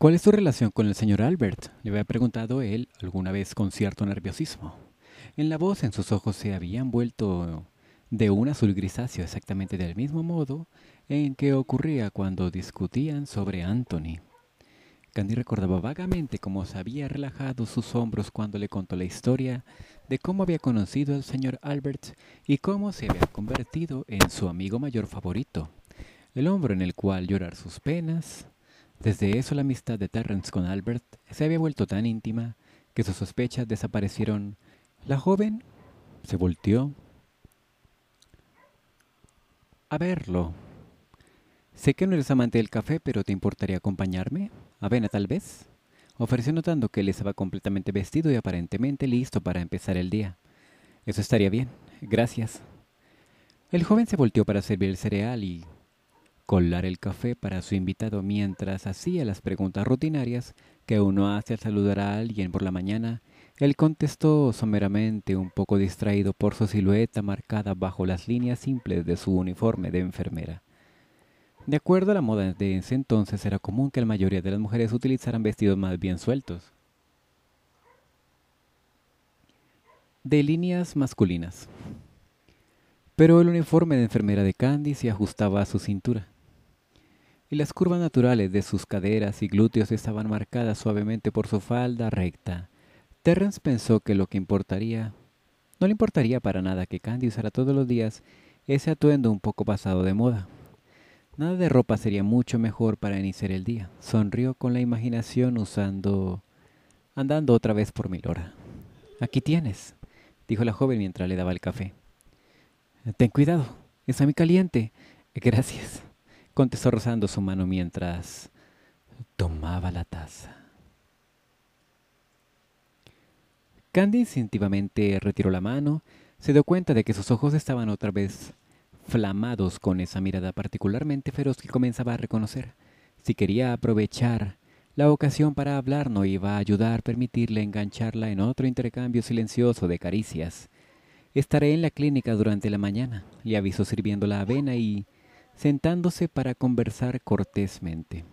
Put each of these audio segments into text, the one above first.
¿Cuál es su relación con el señor Albert? Le había preguntado él alguna vez con cierto nerviosismo. En la voz, en sus ojos se habían vuelto de un azul grisáceo exactamente del mismo modo en que ocurría cuando discutían sobre Anthony. Candy recordaba vagamente cómo se había relajado sus hombros cuando le contó la historia de cómo había conocido al señor Albert y cómo se había convertido en su amigo mayor favorito, el hombro en el cual llorar sus penas, desde eso la amistad de Terrence con Albert se había vuelto tan íntima que sus sospechas desaparecieron. La joven se volteó a verlo. Sé que no eres amante del café, pero ¿te importaría acompañarme? Avena tal vez. Ofreció notando que él estaba completamente vestido y aparentemente listo para empezar el día. Eso estaría bien. Gracias. El joven se volteó para servir el cereal y colar el café para su invitado mientras hacía las preguntas rutinarias que uno hace al saludar a alguien por la mañana, él contestó someramente, un poco distraído por su silueta marcada bajo las líneas simples de su uniforme de enfermera. De acuerdo a la moda de ese entonces, era común que la mayoría de las mujeres utilizaran vestidos más bien sueltos, de líneas masculinas. Pero el uniforme de enfermera de Candy se ajustaba a su cintura y las curvas naturales de sus caderas y glúteos estaban marcadas suavemente por su falda recta. Terrence pensó que lo que importaría, no le importaría para nada que Candy usara todos los días ese atuendo un poco pasado de moda. Nada de ropa sería mucho mejor para iniciar el día. Sonrió con la imaginación usando... andando otra vez por Milora. Aquí tienes, dijo la joven mientras le daba el café. Ten cuidado, está muy caliente. Gracias contestó rozando su mano mientras tomaba la taza. Candy instintivamente retiró la mano, se dio cuenta de que sus ojos estaban otra vez flamados con esa mirada particularmente feroz que comenzaba a reconocer. Si quería aprovechar la ocasión para hablar no iba a ayudar permitirle engancharla en otro intercambio silencioso de caricias. Estaré en la clínica durante la mañana, le avisó sirviendo la avena y sentándose para conversar cortésmente.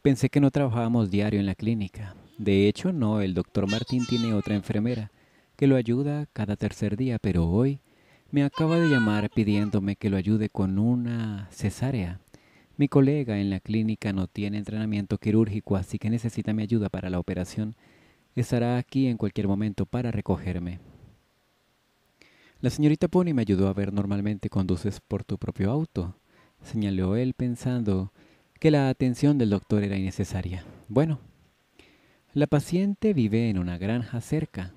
Pensé que no trabajábamos diario en la clínica. De hecho, no, el doctor Martín tiene otra enfermera que lo ayuda cada tercer día, pero hoy me acaba de llamar pidiéndome que lo ayude con una cesárea. Mi colega en la clínica no tiene entrenamiento quirúrgico, así que necesita mi ayuda para la operación. Estará aquí en cualquier momento para recogerme. La señorita Pony me ayudó a ver normalmente conduces por tu propio auto señaló él pensando que la atención del doctor era innecesaria. Bueno, la paciente vive en una granja cerca.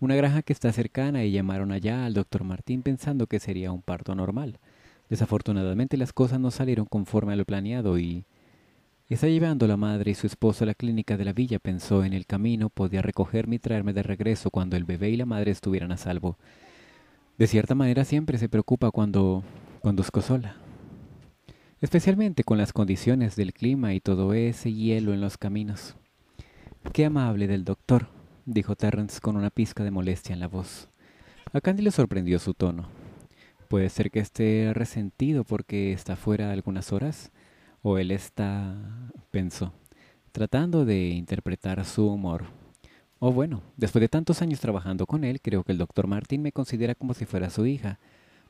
Una granja que está cercana y llamaron allá al doctor Martín pensando que sería un parto normal. Desafortunadamente las cosas no salieron conforme a lo planeado y está llevando la madre y su esposo a la clínica de la villa, pensó en el camino, podía recogerme y traerme de regreso cuando el bebé y la madre estuvieran a salvo. De cierta manera siempre se preocupa cuando conduzco sola. Especialmente con las condiciones del clima y todo ese hielo en los caminos. Qué amable del doctor, dijo Terrence con una pizca de molestia en la voz. A Candy le sorprendió su tono. Puede ser que esté resentido porque está fuera algunas horas, o él está, pensó, tratando de interpretar su humor. O oh, bueno, después de tantos años trabajando con él, creo que el doctor Martin me considera como si fuera su hija,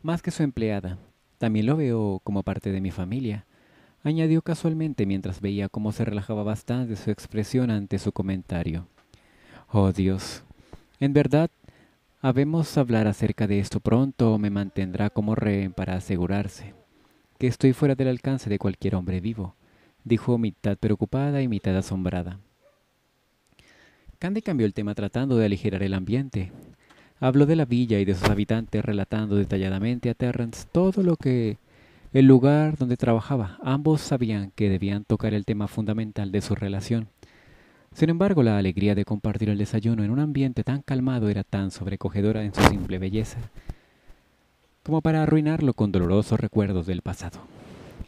más que su empleada, también lo veo como parte de mi familia, añadió casualmente mientras veía cómo se relajaba bastante su expresión ante su comentario. Oh Dios, en verdad, habemos hablar acerca de esto pronto o me mantendrá como rehén para asegurarse que estoy fuera del alcance de cualquier hombre vivo, dijo mitad preocupada y mitad asombrada. Candy cambió el tema tratando de aligerar el ambiente. Habló de la villa y de sus habitantes, relatando detalladamente a Terrence todo lo que el lugar donde trabajaba. Ambos sabían que debían tocar el tema fundamental de su relación. Sin embargo, la alegría de compartir el desayuno en un ambiente tan calmado era tan sobrecogedora en su simple belleza, como para arruinarlo con dolorosos recuerdos del pasado.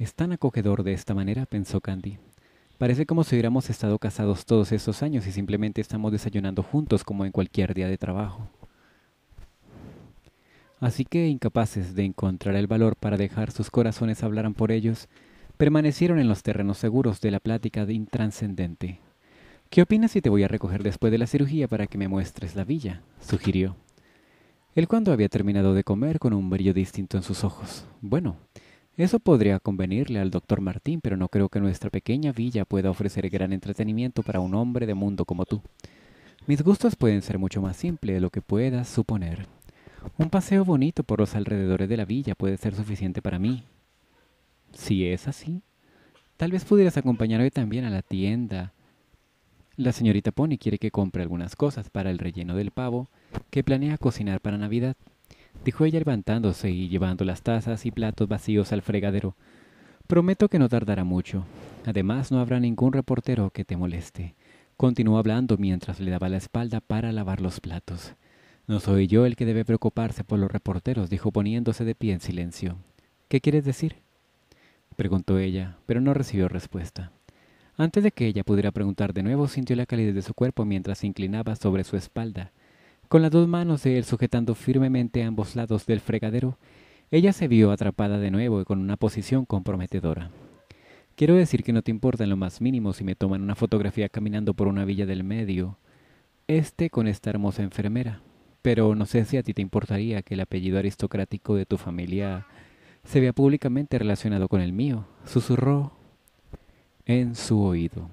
Es tan acogedor de esta manera, pensó Candy. Parece como si hubiéramos estado casados todos estos años y simplemente estamos desayunando juntos como en cualquier día de trabajo. Así que, incapaces de encontrar el valor para dejar sus corazones hablaran por ellos, permanecieron en los terrenos seguros de la plática de intranscendente. ¿Qué opinas si te voy a recoger después de la cirugía para que me muestres la villa? sugirió. El cuando había terminado de comer con un brillo distinto en sus ojos. Bueno, eso podría convenirle al doctor Martín, pero no creo que nuestra pequeña villa pueda ofrecer gran entretenimiento para un hombre de mundo como tú. Mis gustos pueden ser mucho más simples de lo que puedas suponer. Un paseo bonito por los alrededores de la villa puede ser suficiente para mí. Si es así, tal vez pudieras acompañarme también a la tienda. La señorita Pony quiere que compre algunas cosas para el relleno del pavo que planea cocinar para Navidad, dijo ella levantándose y llevando las tazas y platos vacíos al fregadero. Prometo que no tardará mucho. Además, no habrá ningún reportero que te moleste. Continuó hablando mientras le daba la espalda para lavar los platos. No soy yo el que debe preocuparse por los reporteros, dijo poniéndose de pie en silencio. ¿Qué quieres decir? preguntó ella, pero no recibió respuesta. Antes de que ella pudiera preguntar de nuevo, sintió la calidez de su cuerpo mientras se inclinaba sobre su espalda. Con las dos manos de él sujetando firmemente a ambos lados del fregadero, ella se vio atrapada de nuevo y con una posición comprometedora. Quiero decir que no te importa en lo más mínimo si me toman una fotografía caminando por una villa del medio, este con esta hermosa enfermera pero no sé si a ti te importaría que el apellido aristocrático de tu familia se vea públicamente relacionado con el mío, susurró en su oído.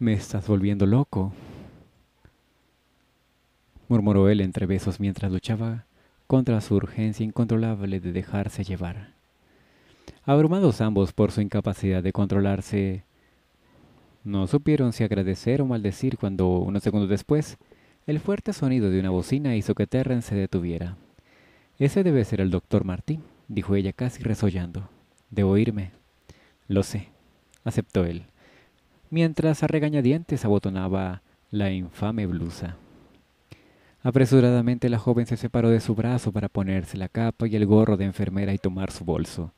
Me estás volviendo loco, murmuró él entre besos mientras luchaba contra su urgencia incontrolable de dejarse llevar. Abrumados ambos por su incapacidad de controlarse, no supieron si agradecer o maldecir cuando, unos segundos después, el fuerte sonido de una bocina hizo que Terren se detuviera. Ese debe ser el doctor Martín, dijo ella casi resollando. Debo irme. Lo sé, aceptó él, mientras a regañadientes abotonaba la infame blusa. Apresuradamente la joven se separó de su brazo para ponerse la capa y el gorro de enfermera y tomar su bolso.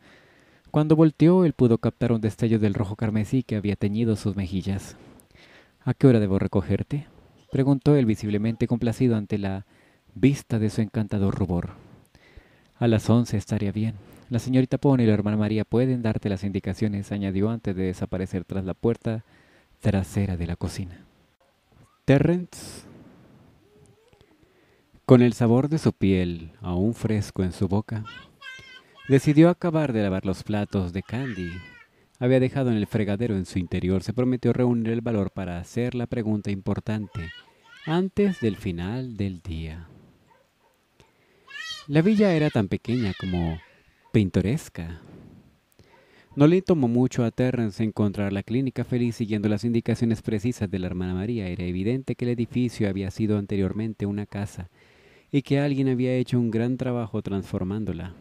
Cuando volteó, él pudo captar un destello del rojo carmesí que había teñido sus mejillas. ¿A qué hora debo recogerte? preguntó él visiblemente complacido ante la vista de su encantador rubor. A las once estaría bien. La señorita Pone y la hermana María pueden darte las indicaciones, añadió antes de desaparecer tras la puerta trasera de la cocina. Terrence, con el sabor de su piel aún fresco en su boca, Decidió acabar de lavar los platos de Candy. Había dejado en el fregadero en su interior. Se prometió reunir el valor para hacer la pregunta importante antes del final del día. La villa era tan pequeña como pintoresca. No le tomó mucho a Terrence encontrar la clínica feliz siguiendo las indicaciones precisas de la hermana María. Era evidente que el edificio había sido anteriormente una casa y que alguien había hecho un gran trabajo transformándola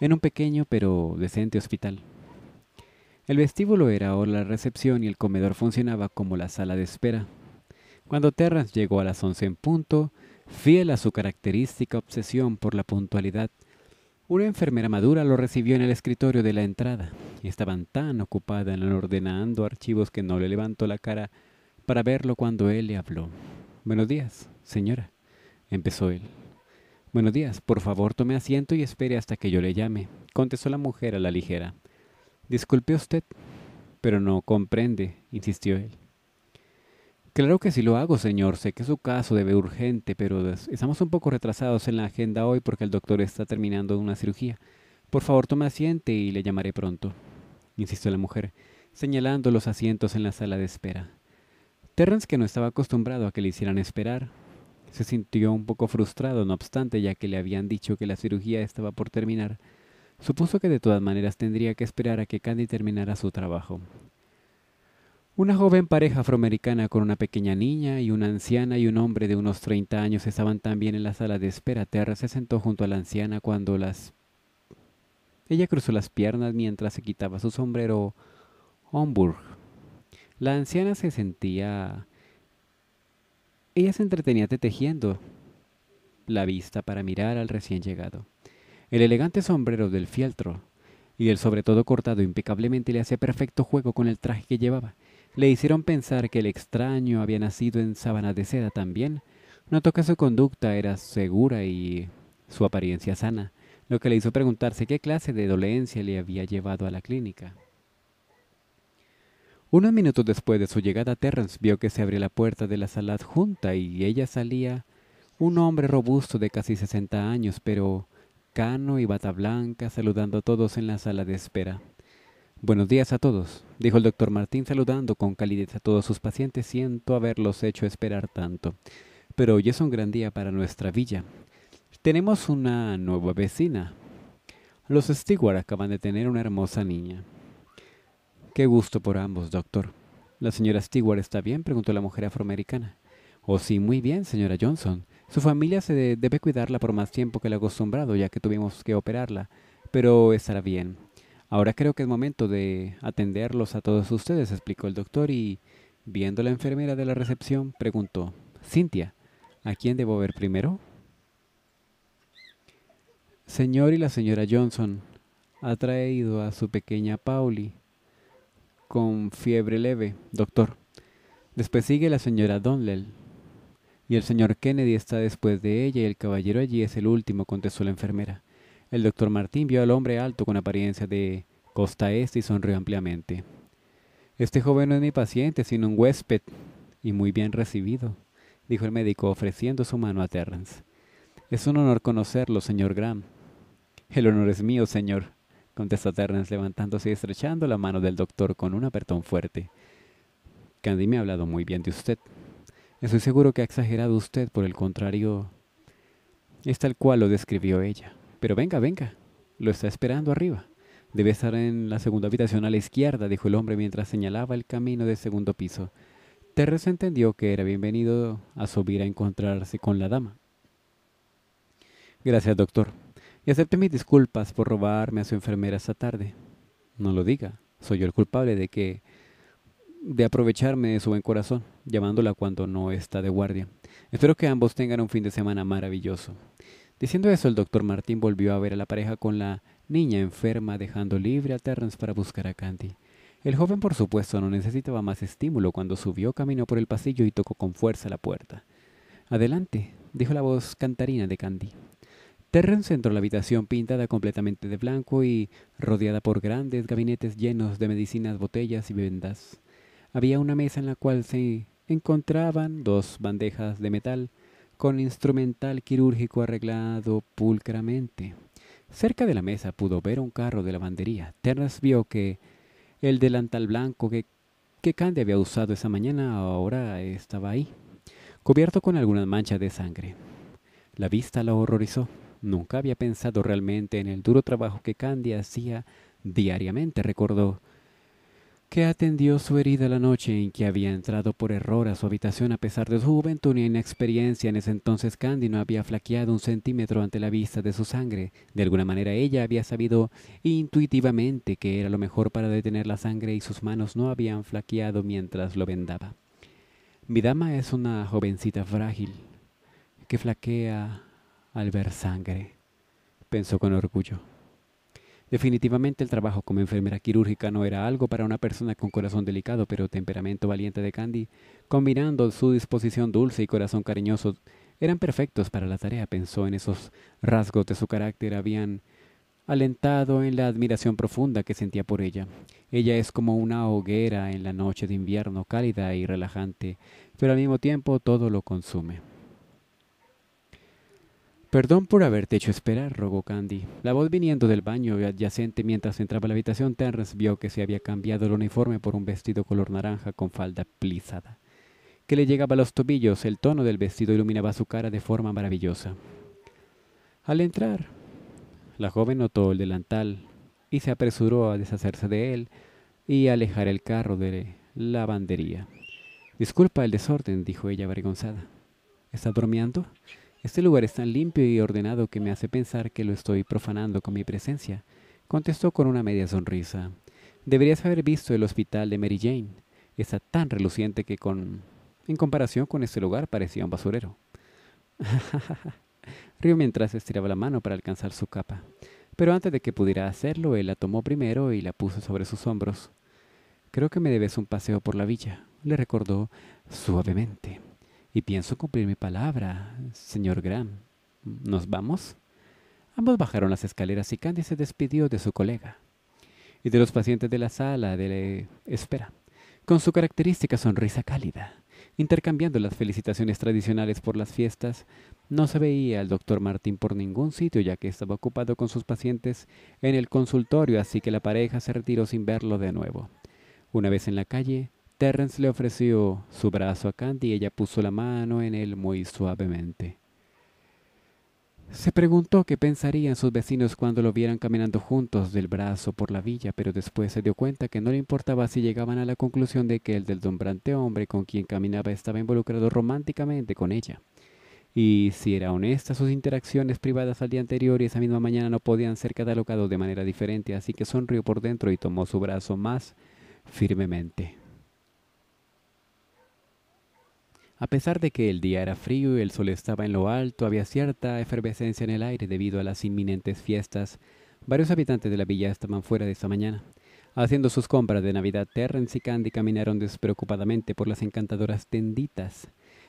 en un pequeño pero decente hospital. El vestíbulo era ahora la recepción y el comedor funcionaba como la sala de espera. Cuando Terras llegó a las once en punto, fiel a su característica obsesión por la puntualidad, una enfermera madura lo recibió en el escritorio de la entrada y estaban tan ocupada en ordenando archivos que no le levantó la cara para verlo cuando él le habló. Buenos días, señora, empezó él. Buenos días, por favor tome asiento y espere hasta que yo le llame, contestó la mujer a la ligera. Disculpe usted, pero no comprende, insistió él. Claro que sí lo hago, señor. Sé que su caso debe urgente, pero estamos un poco retrasados en la agenda hoy porque el doctor está terminando una cirugía. Por favor, tome asiento y le llamaré pronto, insistió la mujer, señalando los asientos en la sala de espera. Terrence, que no estaba acostumbrado a que le hicieran esperar, se sintió un poco frustrado, no obstante, ya que le habían dicho que la cirugía estaba por terminar. Supuso que de todas maneras tendría que esperar a que Candy terminara su trabajo. Una joven pareja afroamericana con una pequeña niña y una anciana y un hombre de unos 30 años estaban también en la sala de espera. Terra se sentó junto a la anciana cuando las... Ella cruzó las piernas mientras se quitaba su sombrero Homburg. La anciana se sentía ella se entretenía tejiendo la vista para mirar al recién llegado. El elegante sombrero del fieltro y el sobre todo cortado impecablemente le hacía perfecto juego con el traje que llevaba. Le hicieron pensar que el extraño había nacido en sábana de seda también. Notó que su conducta era segura y su apariencia sana, lo que le hizo preguntarse qué clase de dolencia le había llevado a la clínica. Unos minutos después de su llegada, Terrence vio que se abría la puerta de la sala adjunta y ella salía un hombre robusto de casi 60 años, pero cano y bata blanca, saludando a todos en la sala de espera. Buenos días a todos, dijo el doctor Martín saludando con calidez a todos sus pacientes. Siento haberlos hecho esperar tanto, pero hoy es un gran día para nuestra villa. Tenemos una nueva vecina. Los Stewart acaban de tener una hermosa niña. Qué gusto por ambos, doctor. ¿La señora Stewart está bien? preguntó la mujer afroamericana. Oh, sí, muy bien, señora Johnson. Su familia se debe cuidarla por más tiempo que la acostumbrado, ya que tuvimos que operarla, pero estará bien. Ahora creo que es momento de atenderlos a todos ustedes, explicó el doctor y, viendo a la enfermera de la recepción, preguntó, Cintia, ¿a quién debo ver primero? Señor y la señora Johnson ha traído a su pequeña Pauli, con fiebre leve, doctor. Después sigue la señora donnell Y el señor Kennedy está después de ella y el caballero allí es el último, contestó la enfermera. El doctor Martín vio al hombre alto con apariencia de costa este y sonrió ampliamente. Este joven no es mi paciente, sino un huésped, y muy bien recibido, dijo el médico ofreciendo su mano a Terrence. Es un honor conocerlo, señor Graham. El honor es mío, señor, contestó Terrence levantándose y estrechando la mano del doctor con un apertón fuerte. Candy me ha hablado muy bien de usted. Estoy seguro que ha exagerado usted, por el contrario, es tal cual lo describió ella. Pero venga, venga, lo está esperando arriba. Debe estar en la segunda habitación a la izquierda, dijo el hombre mientras señalaba el camino del segundo piso. Terrence entendió que era bienvenido a subir a encontrarse con la dama. Gracias, doctor, y acepte mis disculpas por robarme a su enfermera esta tarde. No lo diga, soy yo el culpable de que de aprovecharme de su buen corazón, llamándola cuando no está de guardia. Espero que ambos tengan un fin de semana maravilloso. Diciendo eso, el doctor Martín volvió a ver a la pareja con la niña enferma, dejando libre a Terrence para buscar a Candy. El joven, por supuesto, no necesitaba más estímulo cuando subió, caminó por el pasillo y tocó con fuerza la puerta. Adelante, dijo la voz cantarina de Candy. Terrence entró a la habitación pintada completamente de blanco y rodeada por grandes gabinetes llenos de medicinas, botellas y vendas. Había una mesa en la cual se encontraban dos bandejas de metal con instrumental quirúrgico arreglado pulcramente. Cerca de la mesa pudo ver un carro de lavandería. Terrence vio que el delantal blanco que, Candy había usado esa mañana ahora estaba ahí, cubierto con algunas manchas de sangre. La vista la horrorizó. Nunca había pensado realmente en el duro trabajo que Candy hacía diariamente, recordó, que atendió su herida la noche en que había entrado por error a su habitación a pesar de su juventud y inexperiencia. En ese entonces Candy no había flaqueado un centímetro ante la vista de su sangre. De alguna manera ella había sabido intuitivamente que era lo mejor para detener la sangre y sus manos no habían flaqueado mientras lo vendaba. Mi dama es una jovencita frágil que flaquea al ver sangre, pensó con orgullo. Definitivamente el trabajo como enfermera quirúrgica no era algo para una persona con corazón delicado pero temperamento valiente de Candy, combinando su disposición dulce y corazón cariñoso, eran perfectos para la tarea, pensó en esos rasgos de su carácter, habían alentado en la admiración profunda que sentía por ella. Ella es como una hoguera en la noche de invierno, cálida y relajante, pero al mismo tiempo todo lo consume. Perdón por haberte hecho esperar, rogó Candy. La voz viniendo del baño adyacente mientras entraba a la habitación, Terrence vio que se había cambiado el uniforme por un vestido color naranja con falda plisada, que le llegaba a los tobillos. El tono del vestido iluminaba su cara de forma maravillosa. Al entrar, la joven notó el delantal y se apresuró a deshacerse de él y a alejar el carro de la lavandería. Disculpa el desorden, dijo ella avergonzada. ¿Estás bromeando? Este lugar es tan limpio y ordenado que me hace pensar que lo estoy profanando con mi presencia, contestó con una media sonrisa. Deberías haber visto el hospital de Mary Jane. Está tan reluciente que con... en comparación con este lugar parecía un basurero. Río mientras estiraba la mano para alcanzar su capa. Pero antes de que pudiera hacerlo, él la tomó primero y la puso sobre sus hombros. Creo que me debes un paseo por la villa, le recordó suavemente y pienso cumplir mi palabra, señor Graham. ¿Nos vamos? Ambos bajaron las escaleras y Candy se despidió de su colega y de los pacientes de la sala de espera, con su característica sonrisa cálida. Intercambiando las felicitaciones tradicionales por las fiestas, no se veía al doctor Martín por ningún sitio ya que estaba ocupado con sus pacientes en el consultorio, así que la pareja se retiró sin verlo de nuevo. Una vez en la calle, Terrence le ofreció su brazo a Candy y ella puso la mano en él muy suavemente. Se preguntó qué pensarían sus vecinos cuando lo vieran caminando juntos del brazo por la villa, pero después se dio cuenta que no le importaba si llegaban a la conclusión de que el del hombre con quien caminaba estaba involucrado románticamente con ella. Y si era honesta, sus interacciones privadas al día anterior y esa misma mañana no podían ser catalogados de manera diferente, así que sonrió por dentro y tomó su brazo más firmemente. A pesar de que el día era frío y el sol estaba en lo alto, había cierta efervescencia en el aire debido a las inminentes fiestas. Varios habitantes de la villa estaban fuera de esta mañana. Haciendo sus compras de Navidad, Terrence y Candy caminaron despreocupadamente por las encantadoras tenditas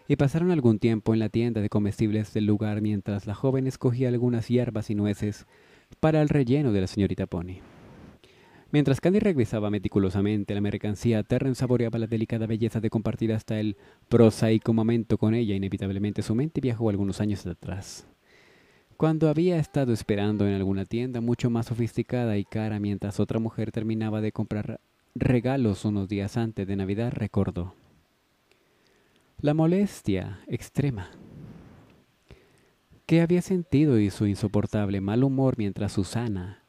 y pasaron algún tiempo en la tienda de comestibles del lugar mientras la joven escogía algunas hierbas y nueces para el relleno de la señorita Pony. Mientras Candy regresaba meticulosamente la mercancía, Terren saboreaba la delicada belleza de compartir hasta el prosaico momento con ella. Inevitablemente su mente viajó algunos años atrás. Cuando había estado esperando en alguna tienda mucho más sofisticada y cara mientras otra mujer terminaba de comprar regalos unos días antes de Navidad, recordó. La molestia extrema que había sentido y su insoportable mal humor mientras Susana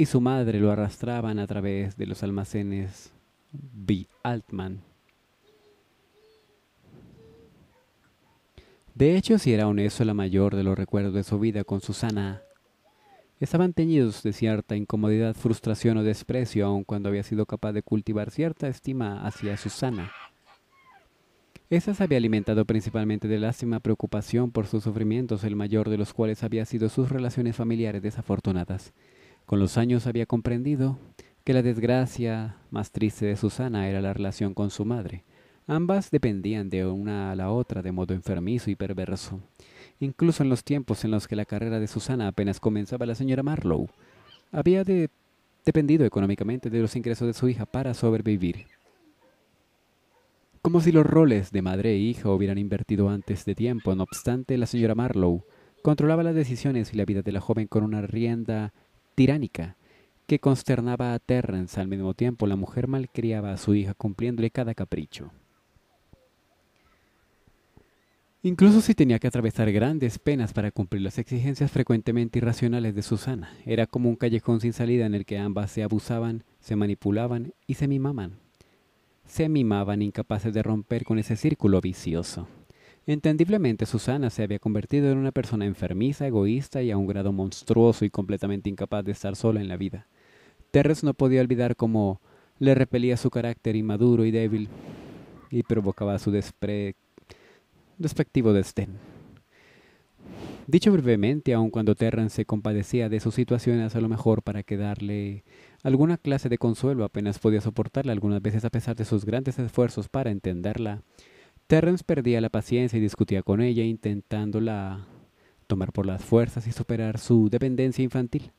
y su madre lo arrastraban a través de los almacenes B. Altman. De hecho, si era un eso la mayor de los recuerdos de su vida con Susana, estaban teñidos de cierta incomodidad, frustración o desprecio, aun cuando había sido capaz de cultivar cierta estima hacia Susana. Esa se había alimentado principalmente de lástima, preocupación por sus sufrimientos, el mayor de los cuales había sido sus relaciones familiares desafortunadas. Con los años había comprendido que la desgracia más triste de Susana era la relación con su madre. Ambas dependían de una a la otra de modo enfermizo y perverso. Incluso en los tiempos en los que la carrera de Susana apenas comenzaba, la señora Marlowe había dependido económicamente de los ingresos de su hija para sobrevivir. Como si los roles de madre e hija hubieran invertido antes de tiempo, no obstante, la señora Marlowe controlaba las decisiones y la vida de la joven con una rienda tiránica que consternaba a Terrence. Al mismo tiempo, la mujer malcriaba a su hija cumpliéndole cada capricho. Incluso si tenía que atravesar grandes penas para cumplir las exigencias frecuentemente irracionales de Susana, era como un callejón sin salida en el que ambas se abusaban, se manipulaban y se mimaban. Se mimaban incapaces de romper con ese círculo vicioso. Entendiblemente, Susana se había convertido en una persona enfermiza, egoísta y a un grado monstruoso y completamente incapaz de estar sola en la vida. Terrence no podía olvidar cómo le repelía su carácter inmaduro y débil y provocaba su despre... despectivo destén. Dicho brevemente, aun cuando Terrence se compadecía de sus situaciones, a lo mejor para quedarle alguna clase de consuelo, apenas podía soportarla algunas veces a pesar de sus grandes esfuerzos para entenderla. Terrence perdía la paciencia y discutía con ella, intentándola tomar por las fuerzas y superar su dependencia infantil.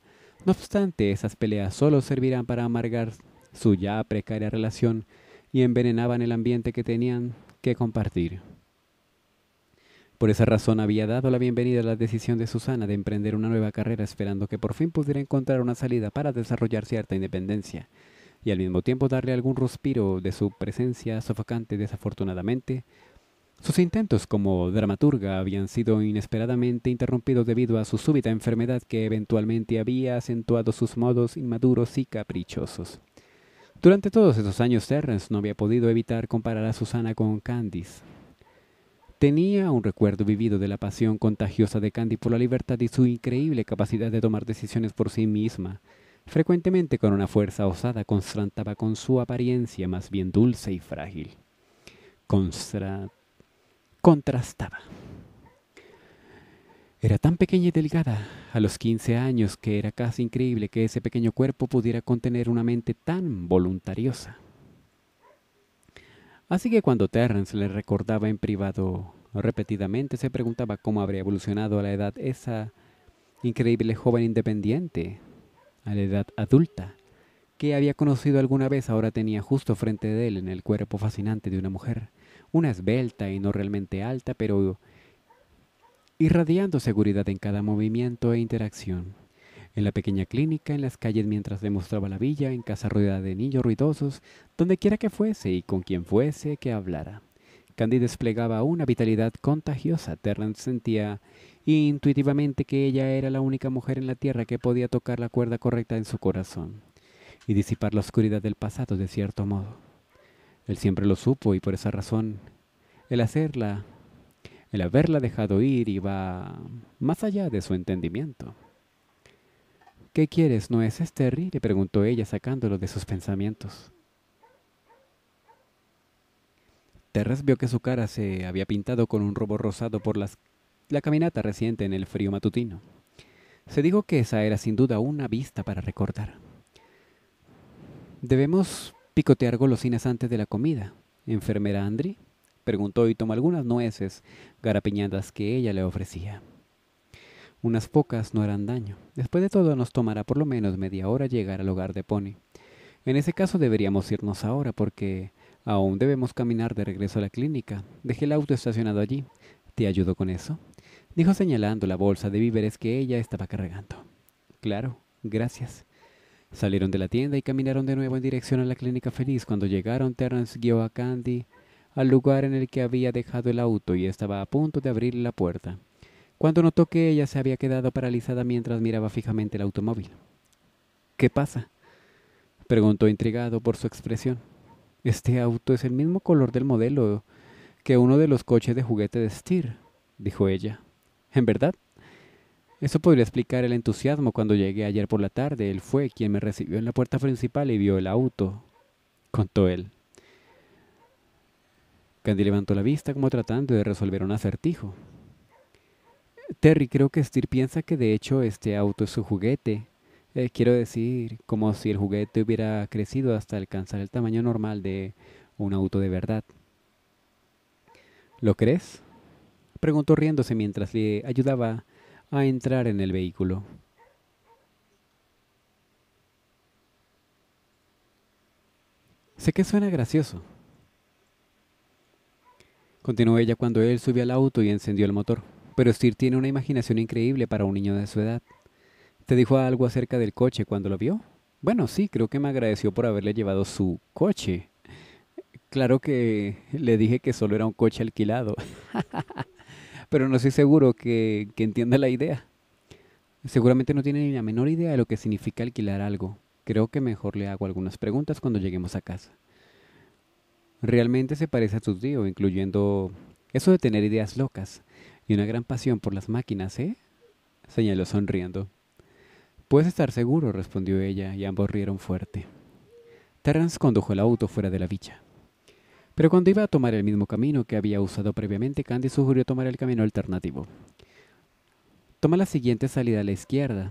No obstante, esas peleas solo servirán para amargar su ya precaria relación y envenenaban el ambiente que tenían que compartir. Por esa razón había dado la bienvenida a la decisión de Susana de emprender una nueva carrera esperando que por fin pudiera encontrar una salida para desarrollar cierta independencia y al mismo tiempo darle algún respiro de su presencia sofocante desafortunadamente, sus intentos como dramaturga habían sido inesperadamente interrumpidos debido a su súbita enfermedad que eventualmente había acentuado sus modos inmaduros y caprichosos. Durante todos esos años Terrence no había podido evitar comparar a Susana con Candice. Tenía un recuerdo vivido de la pasión contagiosa de Candy por la libertad y su increíble capacidad de tomar decisiones por sí misma, frecuentemente con una fuerza osada, constrataba con su apariencia más bien dulce y frágil. Contrastaba. Era tan pequeña y delgada a los 15 años que era casi increíble que ese pequeño cuerpo pudiera contener una mente tan voluntariosa. Así que cuando Terrence le recordaba en privado repetidamente, se preguntaba cómo habría evolucionado a la edad esa increíble joven independiente a la edad adulta, que había conocido alguna vez ahora tenía justo frente de él en el cuerpo fascinante de una mujer, una esbelta y no realmente alta, pero irradiando seguridad en cada movimiento e interacción. En la pequeña clínica, en las calles mientras demostraba la villa, en casa rueda de niños ruidosos, donde quiera que fuese y con quien fuese que hablara. Candy desplegaba una vitalidad contagiosa. Terrence sentía intuitivamente que ella era la única mujer en la tierra que podía tocar la cuerda correcta en su corazón y disipar la oscuridad del pasado de cierto modo. Él siempre lo supo y por esa razón el hacerla, el haberla dejado ir iba más allá de su entendimiento. ¿Qué quieres, no es este le preguntó ella sacándolo de sus pensamientos. Terras vio que su cara se había pintado con un robo rosado por las la caminata reciente en el frío matutino. Se dijo que esa era sin duda una vista para recordar. Debemos picotear golosinas antes de la comida, enfermera Andri, preguntó y tomó algunas nueces garapiñadas que ella le ofrecía. Unas pocas no harán daño. Después de todo nos tomará por lo menos media hora llegar al hogar de Pony. En ese caso deberíamos irnos ahora porque aún debemos caminar de regreso a la clínica. Dejé el auto estacionado allí. ¿Te ayudo con eso? dijo señalando la bolsa de víveres que ella estaba cargando. Claro, gracias. Salieron de la tienda y caminaron de nuevo en dirección a la clínica feliz. Cuando llegaron, Terence guió a Candy al lugar en el que había dejado el auto y estaba a punto de abrir la puerta, cuando notó que ella se había quedado paralizada mientras miraba fijamente el automóvil. ¿Qué pasa? preguntó intrigado por su expresión. Este auto es el mismo color del modelo que uno de los coches de juguete de Steer, dijo ella. En verdad, eso podría explicar el entusiasmo cuando llegué ayer por la tarde. Él fue quien me recibió en la puerta principal y vio el auto, contó él. Candy levantó la vista como tratando de resolver un acertijo. Terry, creo que Steve piensa que de hecho este auto es su juguete. Eh, quiero decir, como si el juguete hubiera crecido hasta alcanzar el tamaño normal de un auto de verdad. ¿Lo crees? preguntó riéndose mientras le ayudaba a entrar en el vehículo. Sé que suena gracioso. Continuó ella cuando él subió al auto y encendió el motor. Pero Steve tiene una imaginación increíble para un niño de su edad. ¿Te dijo algo acerca del coche cuando lo vio? Bueno, sí, creo que me agradeció por haberle llevado su coche. Claro que le dije que solo era un coche alquilado. pero no estoy seguro que, que entienda la idea. Seguramente no tiene ni la menor idea de lo que significa alquilar algo. Creo que mejor le hago algunas preguntas cuando lleguemos a casa. Realmente se parece a tu tío, incluyendo eso de tener ideas locas y una gran pasión por las máquinas, ¿eh? señaló sonriendo. Puedes estar seguro, respondió ella, y ambos rieron fuerte. Terrence condujo el auto fuera de la villa. Pero cuando iba a tomar el mismo camino que había usado previamente, Candy sugirió tomar el camino alternativo. Toma la siguiente salida a la izquierda.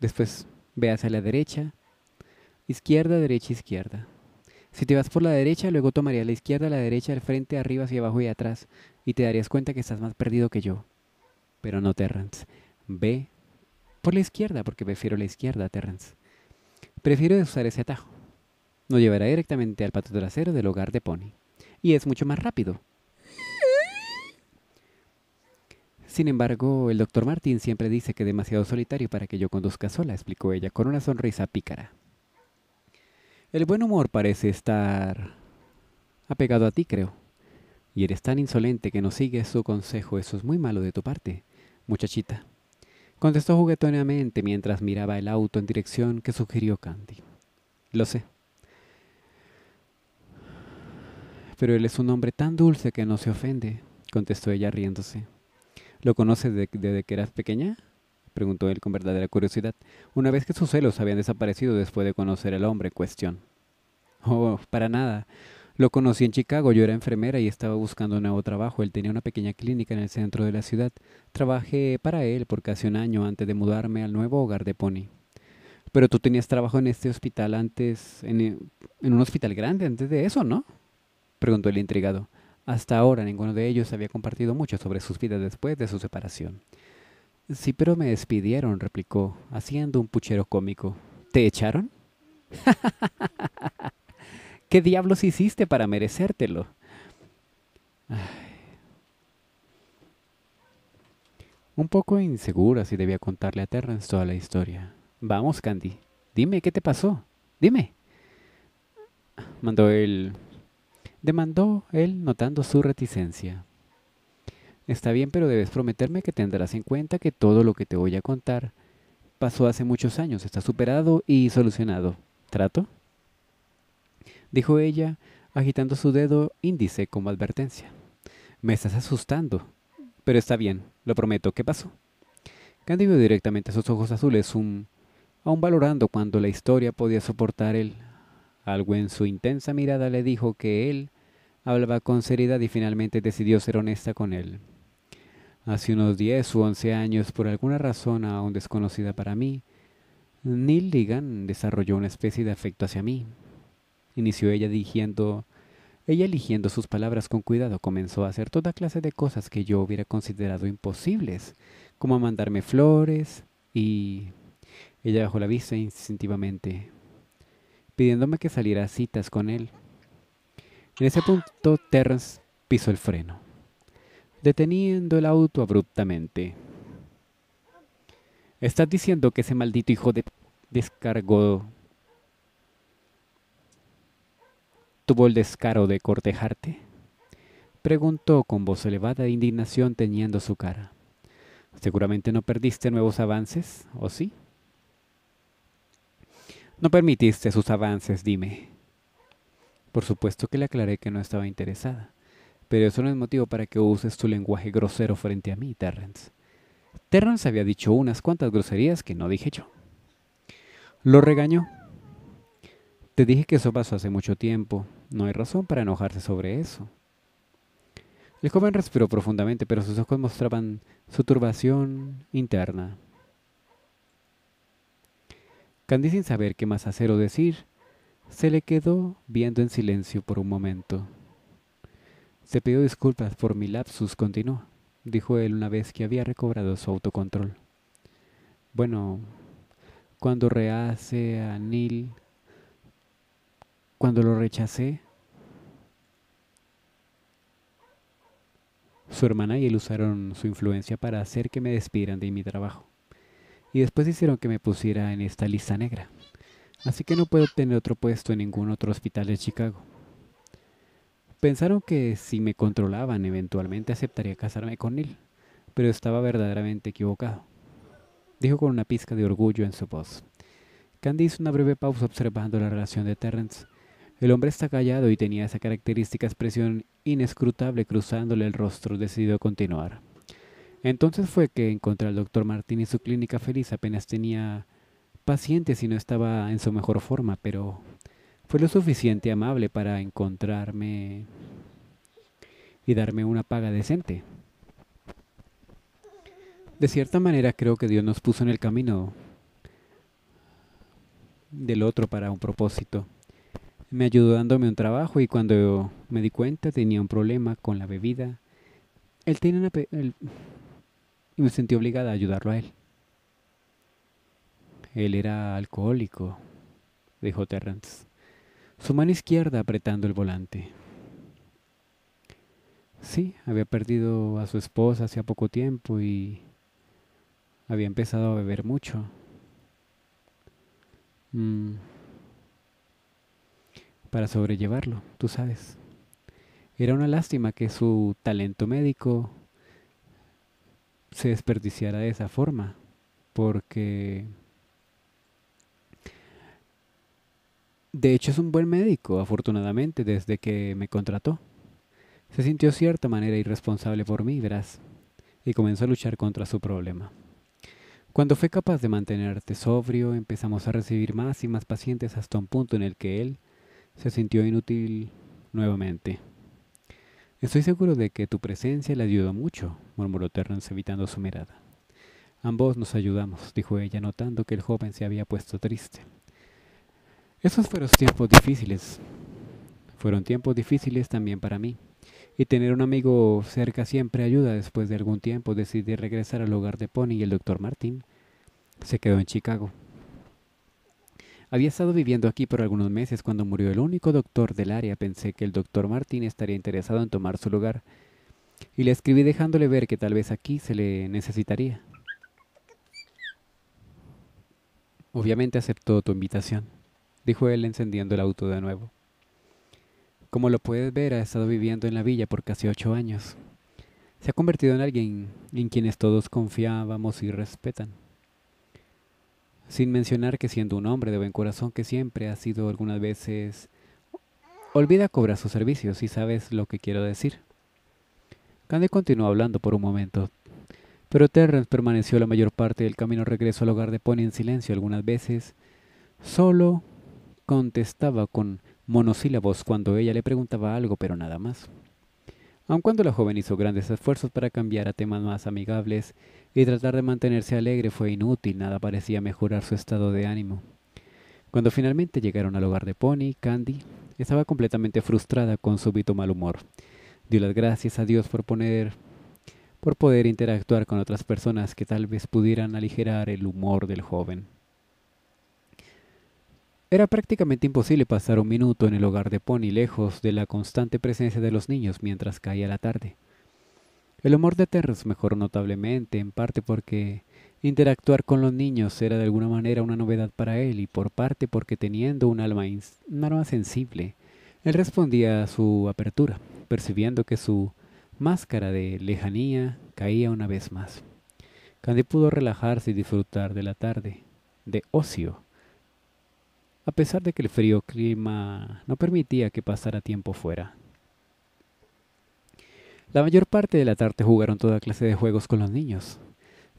Después ve hacia la derecha. Izquierda, derecha, izquierda. Si te vas por la derecha, luego tomaría la izquierda, la derecha, el frente, arriba, hacia abajo y atrás, y te darías cuenta que estás más perdido que yo. Pero no, Terrence. Ve por la izquierda, porque prefiero la izquierda, Terrance. Prefiero usar ese atajo nos llevará directamente al patio trasero del hogar de Pony, y es mucho más rápido. Sin embargo, el doctor Martín siempre dice que es demasiado solitario para que yo conduzca sola, explicó ella con una sonrisa pícara. El buen humor parece estar apegado a ti, creo. Y eres tan insolente que no sigues su consejo, eso es muy malo de tu parte, muchachita. Contestó juguetoneamente mientras miraba el auto en dirección que sugirió Candy. Lo sé. Pero él es un hombre tan dulce que no se ofende, contestó ella riéndose. ¿Lo conoces desde, que eras pequeña? preguntó él con verdadera curiosidad, una vez que sus celos habían desaparecido después de conocer al hombre en cuestión. Oh, para nada. Lo conocí en Chicago, yo era enfermera y estaba buscando un nuevo trabajo. Él tenía una pequeña clínica en el centro de la ciudad. Trabajé para él por casi un año antes de mudarme al nuevo hogar de Pony. Pero tú tenías trabajo en este hospital antes, en un hospital grande antes de eso, ¿no? preguntó el intrigado. Hasta ahora ninguno de ellos había compartido mucho sobre sus vidas después de su separación. Sí, pero me despidieron, replicó, haciendo un puchero cómico. ¿Te echaron? ¿Qué diablos hiciste para merecértelo? Un poco insegura si debía contarle a Terrence toda la historia. Vamos, Candy, dime, ¿qué te pasó? Dime. Mandó el demandó él notando su reticencia. Está bien, pero debes prometerme que tendrás en cuenta que todo lo que te voy a contar pasó hace muchos años, está superado y solucionado. ¿Trato? Dijo ella, agitando su dedo índice como advertencia. Me estás asustando. Pero está bien, lo prometo. ¿Qué pasó? Candido directamente a sus ojos azules, un, aún valorando cuando la historia podía soportar él. Algo en su intensa mirada le dijo que él hablaba con seriedad y finalmente decidió ser honesta con él. Hace unos 10 u 11 años, por alguna razón aún desconocida para mí, Neil Ligan desarrolló una especie de afecto hacia mí. Inició ella diciendo... ella eligiendo sus palabras con cuidado, comenzó a hacer toda clase de cosas que yo hubiera considerado imposibles, como mandarme flores y... Ella bajó la vista instintivamente, pidiéndome que saliera a citas con él. En ese punto, Terrence pisó el freno, deteniendo el auto abruptamente. ¿Estás diciendo que ese maldito hijo de... descargó... tuvo el descaro de cortejarte? Preguntó con voz elevada de indignación teñiendo su cara. Seguramente no perdiste nuevos avances, ¿o sí? No permitiste sus avances, dime. Por supuesto que le aclaré que no estaba interesada, pero eso no es motivo para que uses tu lenguaje grosero frente a mí, Terrence. Terrence había dicho unas cuantas groserías que no dije yo. Lo regañó. Te dije que eso pasó hace mucho tiempo. No hay razón para enojarse sobre eso. El joven respiró profundamente, pero sus ojos mostraban su turbación interna. Candy, sin saber qué más hacer o decir, se le quedó viendo en silencio por un momento. Se pidió disculpas por mi lapsus, continuó, dijo él una vez que había recobrado su autocontrol. Bueno, cuando rehace a Neil, cuando lo rechacé, Su hermana y él usaron su influencia para hacer que me despidieran de mi trabajo. Y después hicieron que me pusiera en esta lista negra así que no puedo tener otro puesto en ningún otro hospital de Chicago. Pensaron que si me controlaban eventualmente aceptaría casarme con él, pero estaba verdaderamente equivocado. Dijo con una pizca de orgullo en su voz. Candy hizo una breve pausa observando la relación de Terrence. El hombre está callado y tenía esa característica expresión inescrutable cruzándole el rostro, decidido a continuar. Entonces fue que encontré al doctor Martín y su clínica feliz apenas tenía paciente si no estaba en su mejor forma, pero fue lo suficiente amable para encontrarme y darme una paga decente. De cierta manera creo que Dios nos puso en el camino del otro para un propósito. Me ayudó dándome un trabajo y cuando me di cuenta tenía un problema con la bebida. Él tenía una... y me sentí obligada a ayudarlo a él. Él era alcohólico, dijo Terrance, su mano izquierda apretando el volante. Sí, había perdido a su esposa hacía poco tiempo y había empezado a beber mucho. Mm. Para sobrellevarlo, tú sabes. Era una lástima que su talento médico se desperdiciara de esa forma, porque De hecho es un buen médico, afortunadamente, desde que me contrató. Se sintió cierta manera irresponsable por mí, verás, y comenzó a luchar contra su problema. Cuando fue capaz de mantenerte sobrio, empezamos a recibir más y más pacientes hasta un punto en el que él se sintió inútil nuevamente. Estoy seguro de que tu presencia le ayudó mucho, murmuró Terrence evitando su mirada. Ambos nos ayudamos, dijo ella, notando que el joven se había puesto triste. Esos fueron tiempos difíciles. Fueron tiempos difíciles también para mí. Y tener un amigo cerca siempre ayuda. Después de algún tiempo decidí regresar al hogar de Pony y el doctor Martin se quedó en Chicago. Había estado viviendo aquí por algunos meses cuando murió el único doctor del área. Pensé que el doctor Martin estaría interesado en tomar su lugar. Y le escribí dejándole ver que tal vez aquí se le necesitaría. Obviamente aceptó tu invitación dijo él encendiendo el auto de nuevo. Como lo puedes ver, ha estado viviendo en la villa por casi ocho años. Se ha convertido en alguien en quienes todos confiábamos y respetan. Sin mencionar que siendo un hombre de buen corazón que siempre ha sido algunas veces, olvida cobrar sus servicios, y sabes lo que quiero decir. Candy continuó hablando por un momento, pero Terrence permaneció la mayor parte del camino regreso al hogar de Pony en silencio algunas veces, solo contestaba con monosílabos cuando ella le preguntaba algo, pero nada más. Aun cuando la joven hizo grandes esfuerzos para cambiar a temas más amigables y tratar de mantenerse alegre fue inútil, nada parecía mejorar su estado de ánimo. Cuando finalmente llegaron al hogar de Pony, Candy estaba completamente frustrada con súbito mal humor. Dio las gracias a Dios por por poder interactuar con otras personas que tal vez pudieran aligerar el humor del joven. Era prácticamente imposible pasar un minuto en el hogar de Pony lejos de la constante presencia de los niños mientras caía la tarde. El humor de Terrence mejoró notablemente, en parte porque interactuar con los niños era de alguna manera una novedad para él y por parte porque teniendo un alma, un sensible, él respondía a su apertura, percibiendo que su máscara de lejanía caía una vez más. Candy pudo relajarse y disfrutar de la tarde, de ocio, a pesar de que el frío clima no permitía que pasara tiempo fuera. La mayor parte de la tarde jugaron toda clase de juegos con los niños.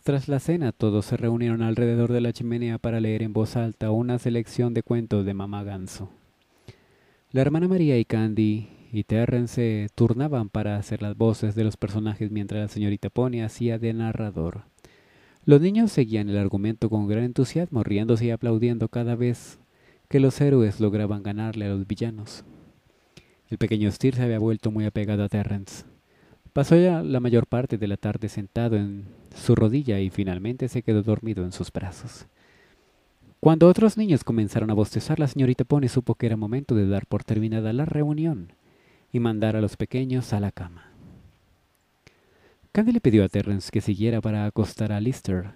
Tras la cena, todos se reunieron alrededor de la chimenea para leer en voz alta una selección de cuentos de mamá Ganso. La hermana María y Candy y Terrence turnaban para hacer las voces de los personajes mientras la señorita Pony hacía de narrador. Los niños seguían el argumento con gran entusiasmo, riéndose y aplaudiendo cada vez que los héroes lograban ganarle a los villanos. El pequeño Steer se había vuelto muy apegado a Terrence. Pasó ya la mayor parte de la tarde sentado en su rodilla y finalmente se quedó dormido en sus brazos. Cuando otros niños comenzaron a bostezar, la señorita Pone supo que era momento de dar por terminada la reunión y mandar a los pequeños a la cama. Candy le pidió a Terrence que siguiera para acostar a Lister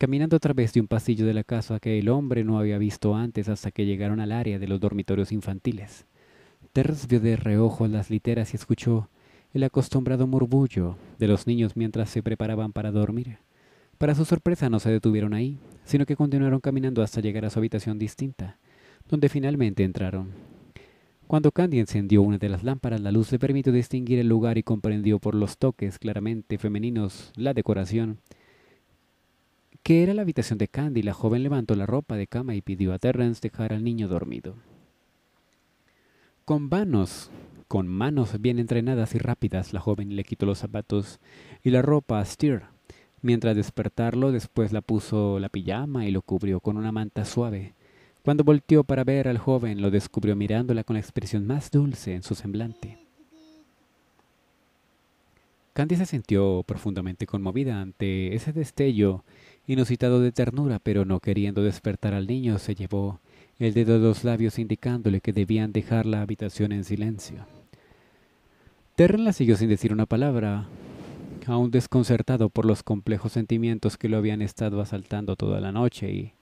Caminando a través de un pasillo de la casa que el hombre no había visto antes hasta que llegaron al área de los dormitorios infantiles, Terz vio de reojo las literas y escuchó el acostumbrado murmullo de los niños mientras se preparaban para dormir. Para su sorpresa no se detuvieron ahí, sino que continuaron caminando hasta llegar a su habitación distinta, donde finalmente entraron. Cuando Candy encendió una de las lámparas, la luz le permitió distinguir el lugar y comprendió por los toques claramente femeninos la decoración que era la habitación de Candy, la joven levantó la ropa de cama y pidió a Terrence dejar al niño dormido. Con manos con manos bien entrenadas y rápidas, la joven le quitó los zapatos y la ropa a Steer. Mientras despertarlo, después la puso la pijama y lo cubrió con una manta suave. Cuando volteó para ver al joven, lo descubrió mirándola con la expresión más dulce en su semblante. Candy se sintió profundamente conmovida ante ese destello inusitado de ternura, pero no queriendo despertar al niño, se llevó el dedo de los labios indicándole que debían dejar la habitación en silencio. Terren la siguió sin decir una palabra, aún desconcertado por los complejos sentimientos que lo habían estado asaltando toda la noche y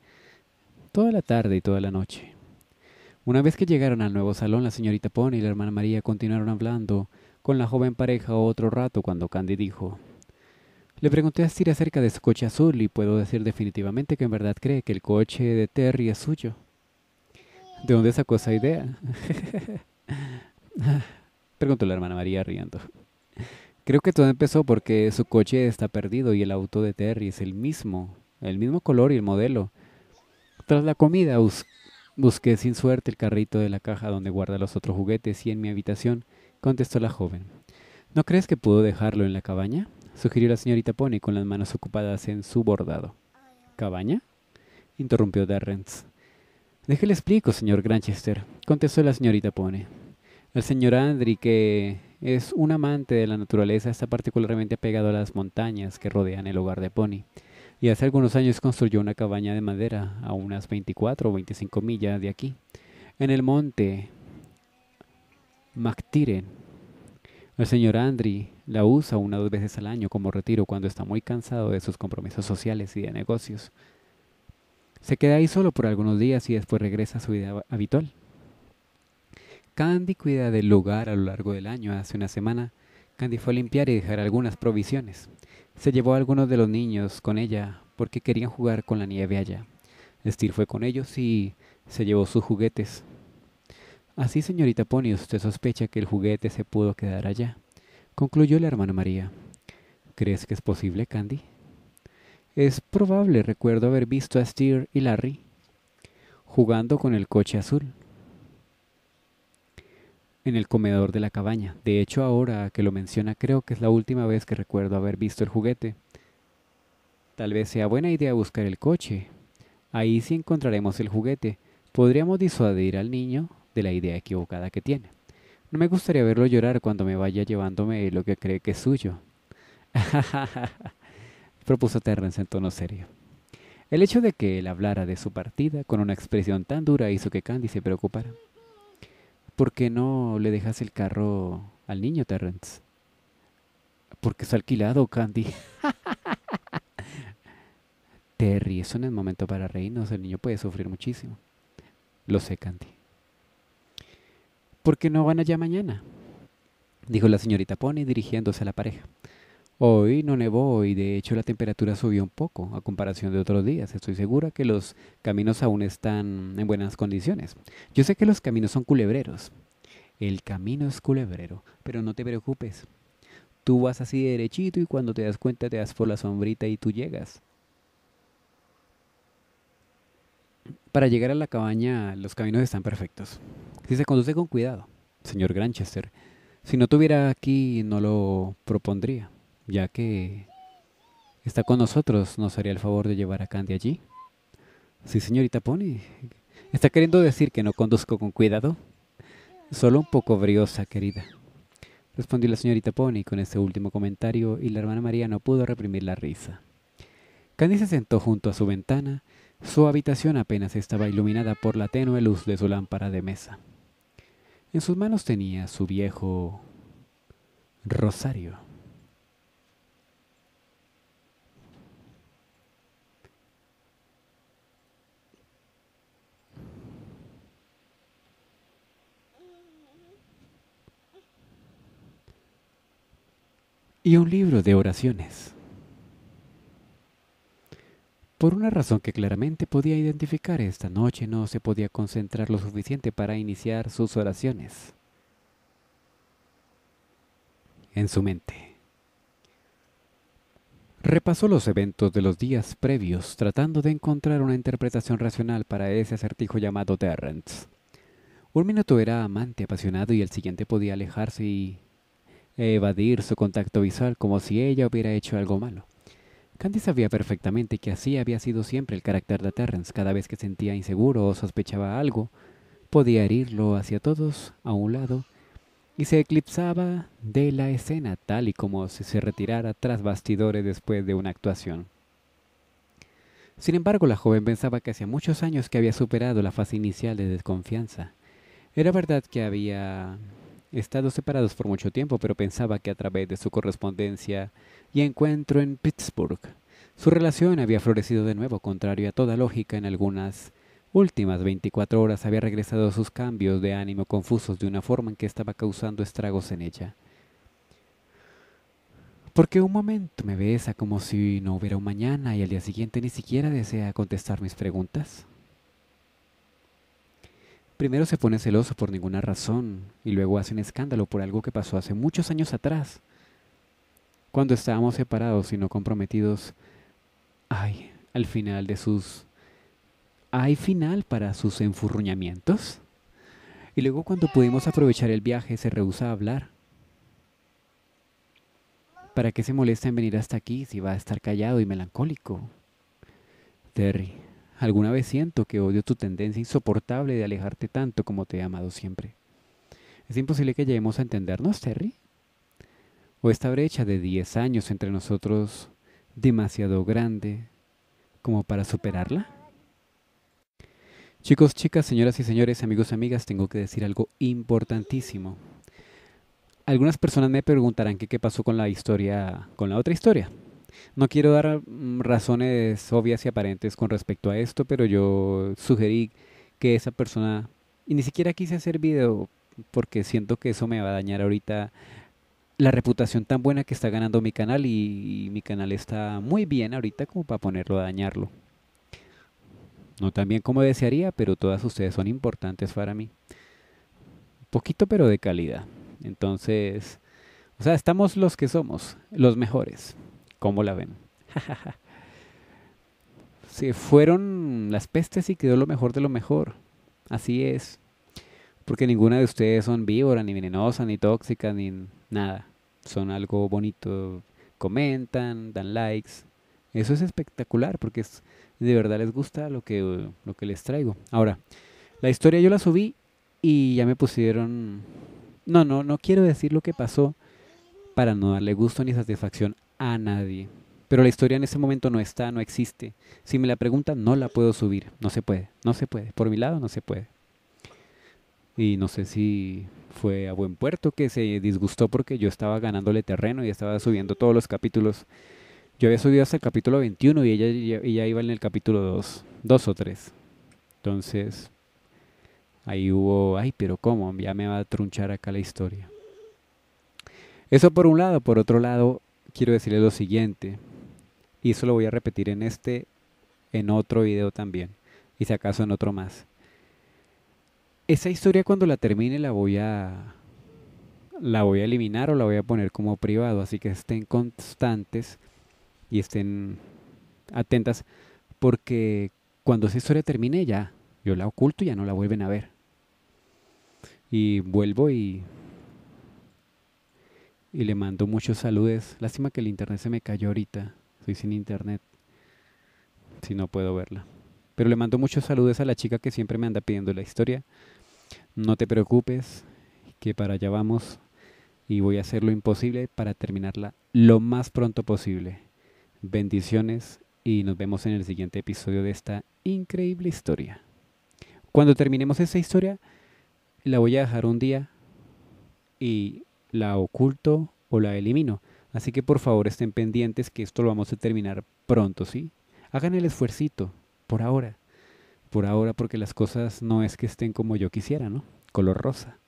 toda la tarde y toda la noche. Una vez que llegaron al nuevo salón, la señorita Pony y la hermana María continuaron hablando con la joven pareja otro rato cuando Candy dijo le pregunté a Siri acerca de su coche azul y puedo decir definitivamente que en verdad cree que el coche de Terry es suyo. ¿De dónde sacó esa idea? Preguntó la hermana María riendo. Creo que todo empezó porque su coche está perdido y el auto de Terry es el mismo, el mismo color y el modelo. Tras la comida busqué sin suerte el carrito de la caja donde guarda los otros juguetes y en mi habitación, contestó la joven. ¿No crees que pudo dejarlo en la cabaña? sugirió la señorita Pony con las manos ocupadas en su bordado. ¿Cabaña? interrumpió Darrens. Déjele explico, señor Granchester, contestó la señorita Pony. El señor Andry, que es un amante de la naturaleza, está particularmente apegado a las montañas que rodean el hogar de Pony, y hace algunos años construyó una cabaña de madera a unas 24 o 25 millas de aquí, en el monte MacTiren, el señor Andri la usa una o dos veces al año como retiro cuando está muy cansado de sus compromisos sociales y de negocios. Se queda ahí solo por algunos días y después regresa a su vida habitual. Candy cuida del lugar a lo largo del año. Hace una semana, Candy fue a limpiar y dejar algunas provisiones. Se llevó a algunos de los niños con ella porque querían jugar con la nieve allá. Steel fue con ellos y se llevó sus juguetes. Así, señorita Pony, usted sospecha que el juguete se pudo quedar allá, concluyó la hermana María. ¿Crees que es posible, Candy? Es probable, recuerdo haber visto a Steer y Larry jugando con el coche azul en el comedor de la cabaña. De hecho, ahora que lo menciona, creo que es la última vez que recuerdo haber visto el juguete. Tal vez sea buena idea buscar el coche. Ahí sí encontraremos el juguete. Podríamos disuadir al niño la idea equivocada que tiene. No me gustaría verlo llorar cuando me vaya llevándome lo que cree que es suyo. Propuso Terrence en tono serio. El hecho de que él hablara de su partida con una expresión tan dura hizo que Candy se preocupara. ¿Por qué no le dejas el carro al niño, Terrence? Porque es alquilado, Candy. Terry, eso no es momento para reírnos. El niño puede sufrir muchísimo. Lo sé, Candy. ¿por qué no van allá mañana? Dijo la señorita Pony dirigiéndose a la pareja. Hoy no nevó y de hecho la temperatura subió un poco a comparación de otros días. Estoy segura que los caminos aún están en buenas condiciones. Yo sé que los caminos son culebreros. El camino es culebrero, pero no te preocupes. Tú vas así derechito y cuando te das cuenta te das por la sombrita y tú llegas. Para llegar a la cabaña los caminos están perfectos si se conduce con cuidado, señor Granchester. Si no tuviera aquí, no lo propondría, ya que está con nosotros, nos haría el favor de llevar a Candy allí. Sí, señorita Pony. ¿Está queriendo decir que no conduzco con cuidado? Solo un poco briosa, querida. Respondió la señorita Pony con este último comentario y la hermana María no pudo reprimir la risa. Candy se sentó junto a su ventana. Su habitación apenas estaba iluminada por la tenue luz de su lámpara de mesa. En sus manos tenía su viejo rosario. y un libro de oraciones. Por una razón que claramente podía identificar esta noche no se podía concentrar lo suficiente para iniciar sus oraciones. En su mente. Repasó los eventos de los días previos tratando de encontrar una interpretación racional para ese acertijo llamado Terrence. Un minuto era amante apasionado y el siguiente podía alejarse y evadir su contacto visual como si ella hubiera hecho algo malo. Candy sabía perfectamente que así había sido siempre el carácter de Terrence. Cada vez que sentía inseguro o sospechaba algo, podía herirlo hacia todos, a un lado, y se eclipsaba de la escena tal y como si se retirara tras bastidores después de una actuación. Sin embargo, la joven pensaba que hacía muchos años que había superado la fase inicial de desconfianza. Era verdad que había estado separados por mucho tiempo, pero pensaba que a través de su correspondencia y encuentro en Pittsburgh. Su relación había florecido de nuevo, contrario a toda lógica en algunas últimas 24 horas había regresado a sus cambios de ánimo confusos de una forma en que estaba causando estragos en ella. Porque un momento me besa como si no hubiera un mañana y al día siguiente ni siquiera desea contestar mis preguntas. Primero se pone celoso por ninguna razón y luego hace un escándalo por algo que pasó hace muchos años atrás cuando estábamos separados y no comprometidos, ay, al final de sus... ¿Hay final para sus enfurruñamientos? Y luego cuando pudimos aprovechar el viaje se rehúsa a hablar. ¿Para qué se molesta en venir hasta aquí si va a estar callado y melancólico? Terry, alguna vez siento que odio tu tendencia insoportable de alejarte tanto como te he amado siempre. ¿Es imposible que lleguemos a entendernos, Terry? o esta brecha de 10 años entre nosotros demasiado grande como para superarla? Chicos, chicas, señoras y señores, amigos, amigas, tengo que decir algo importantísimo. Algunas personas me preguntarán qué pasó con la historia, con la otra historia. No quiero dar mm, razones obvias y aparentes con respecto a esto, pero yo sugerí que esa persona, y ni siquiera quise hacer video porque siento que eso me va a dañar ahorita la reputación tan buena que está ganando mi canal y, mi canal está muy bien ahorita como para ponerlo a dañarlo. No tan bien como desearía, pero todas ustedes son importantes para mí. Poquito pero de calidad. Entonces, o sea, estamos los que somos, los mejores. ¿Cómo la ven? Se fueron las pestes y quedó lo mejor de lo mejor. Así es. Porque ninguna de ustedes son víbora, ni venenosa, ni tóxica, ni nada son algo bonito, comentan, dan likes. Eso es espectacular porque es, de verdad les gusta lo que, lo que les traigo. Ahora, la historia yo la subí y ya me pusieron... No, no, no quiero decir lo que pasó para no darle gusto ni satisfacción a nadie. Pero la historia en ese momento no está, no existe. Si me la preguntan, no la puedo subir. No se puede, no se puede. Por mi lado, no se puede. Y no sé si fue a Buen Puerto, que se disgustó porque yo estaba ganándole terreno y estaba subiendo todos los capítulos. Yo había subido hasta el capítulo 21 y ella, ella iba en el capítulo 2, 2 o 3. Entonces, ahí hubo, ay, pero ¿cómo? Ya me va a trunchar acá la historia. Eso por un lado. Por otro lado, quiero decirles lo siguiente. Y eso lo voy a repetir en este, en otro video también. Y si acaso en otro más. Esa historia cuando la termine la voy a la voy a eliminar o la voy a poner como privado, así que estén constantes y estén atentas porque cuando esa historia termine ya yo la oculto y ya no la vuelven a ver. Y vuelvo y y le mando muchos saludos. Lástima que el internet se me cayó ahorita. Soy sin internet. Si no puedo verla. Pero le mando muchos saludos a la chica que siempre me anda pidiendo la historia. No te preocupes, que para allá vamos y voy a hacer lo imposible para terminarla lo más pronto posible. Bendiciones y nos vemos en el siguiente episodio de esta increíble historia. Cuando terminemos esta historia, la voy a dejar un día y la oculto o la elimino. Así que por favor estén pendientes que esto lo vamos a terminar pronto, ¿sí? Hagan el esfuercito, por ahora por ahora porque las cosas no es que estén como yo quisiera, ¿no? Color rosa.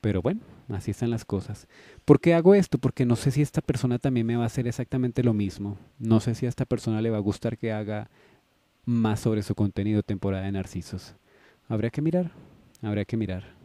Pero bueno, así están las cosas. ¿Por qué hago esto? Porque no sé si esta persona también me va a hacer exactamente lo mismo. No sé si a esta persona le va a gustar que haga más sobre su contenido temporada de Narcisos. Habría que mirar, habría que mirar.